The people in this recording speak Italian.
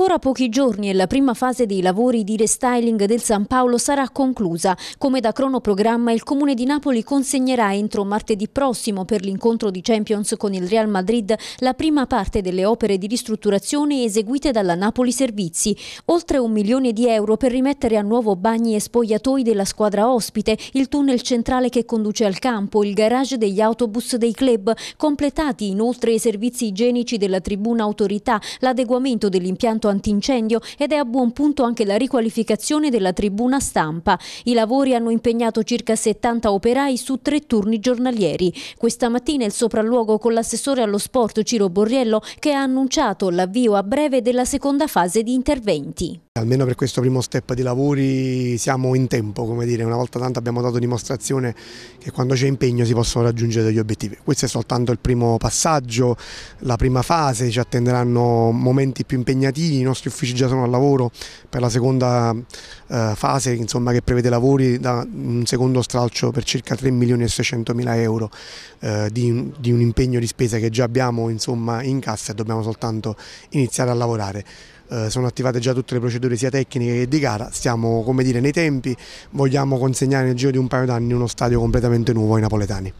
Ancora pochi giorni e la prima fase dei lavori di restyling del San Paolo sarà conclusa. Come da cronoprogramma il Comune di Napoli consegnerà entro martedì prossimo per l'incontro di Champions con il Real Madrid la prima parte delle opere di ristrutturazione eseguite dalla Napoli Servizi. Oltre un milione di euro per rimettere a nuovo bagni e spogliatoi della squadra ospite, il tunnel centrale che conduce al campo, il garage degli autobus dei club, completati inoltre i servizi igienici della tribuna autorità, l'adeguamento dell'impianto antincendio ed è a buon punto anche la riqualificazione della tribuna stampa. I lavori hanno impegnato circa 70 operai su tre turni giornalieri. Questa mattina il sopralluogo con l'assessore allo sport Ciro Borriello che ha annunciato l'avvio a breve della seconda fase di interventi. Almeno per questo primo step di lavori siamo in tempo, come dire, una volta tanto abbiamo dato dimostrazione che quando c'è impegno si possono raggiungere degli obiettivi. Questo è soltanto il primo passaggio, la prima fase, ci attenderanno momenti più impegnativi, i nostri uffici già sono al lavoro per la seconda eh, fase insomma, che prevede lavori da un secondo stralcio per circa 3 milioni e 600 mila euro eh, di, di, un impegno di spesa che già abbiamo insomma, in cassa e dobbiamo soltanto iniziare a lavorare. Eh, sono attivate già tutte le procedure sia tecniche che di gara, stiamo come dire nei tempi, vogliamo consegnare nel giro di un paio d'anni uno stadio completamente nuovo ai napoletani.